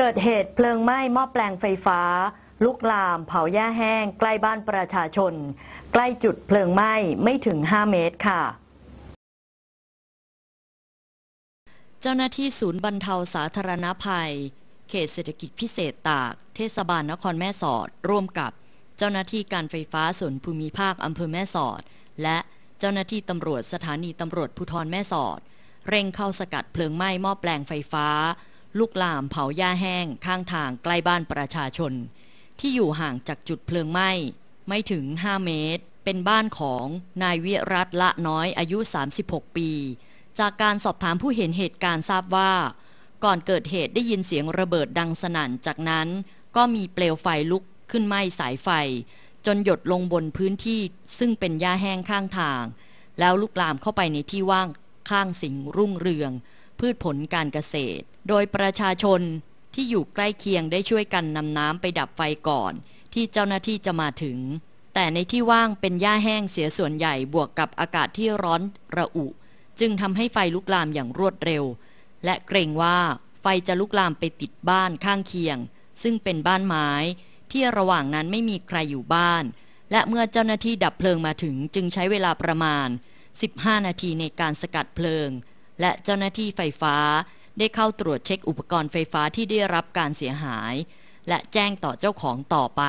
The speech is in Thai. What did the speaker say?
เกิดเหตุเพลิงไหม้หม้อแปลงไฟฟ้า ลุกลาม เผาหญ้าแห้ง ใกล้บ้านประชาชน ใกล้จุดเพลิงไหม้ ไม่ถึง 5 เมตรค่ะ เจ้าหน้าที่ศูนย์บรรเทาสาธารณภัย เขตเศรษฐกิจพิเศษตาก เทศบาลนครแม่สอดร่วมกับเจ้าหน้าที่การไฟฟ้าส่วนภูมิภาคอำเภอแม่สอด และเจ้าหน้าที่ตำรวจสถานีตำรวจภูธรแม่สอด เร่งเข้าสกัดเพลิงไหม้หม้อแปลงไฟฟ้าลุกลามเผาหญ้าแห้งข้างทางใกล้บ้านประชาชน ที่อยู่ห่างจากจุดเพลิงไหม้ ไม่ถึงห้าเมตร เป็นบ้านของนายวิรัตละน้อยอายุ 36 ปี จากการสอบถามผู้เห็นเหตุการณ์ทราบว่า ก่อนเกิดเหตุได้ยินเสียงระเบิดดังสนั่นจากนั้นก็มีเปลวไฟลุกขึ้นไหม้สายไฟ จนหยดลงบนพื้นที่ซึ่งเป็นหญ้าแห้งข้างทาง แล้วลุกลามเข้าไปในที่ว่างข้างสิงรุ่งเรืองพืชผลการเกษตร โดยประชาชนที่อยู่ใกล้เคียงได้ช่วยกันนำน้ำไปดับไฟก่อนที่เจ้าหน้าที่จะมาถึง แต่ในที่ว่างเป็นหญ้าแห้งเสียส่วนใหญ่บวกกับอากาศที่ร้อนระอุ จึงทำให้ไฟลุกลามอย่างรวดเร็ว และเกรงว่าไฟจะลุกลามไปติดบ้านข้างเคียง ซึ่งเป็นบ้านไม้ ที่ระหว่างนั้นไม่มีใครอยู่บ้าน และเมื่อเจ้าหน้าที่ดับเพลิงมาถึง จึงใช้เวลาประมาณ 15 นาทีในการสกัดเพลิงและเจ้าหน้าที่ไฟฟ้าได้เข้าตรวจเช็คอุปกรณ์ไฟฟ้าที่ได้รับการเสียหาย และแจ้งต่อเจ้าของต่อไป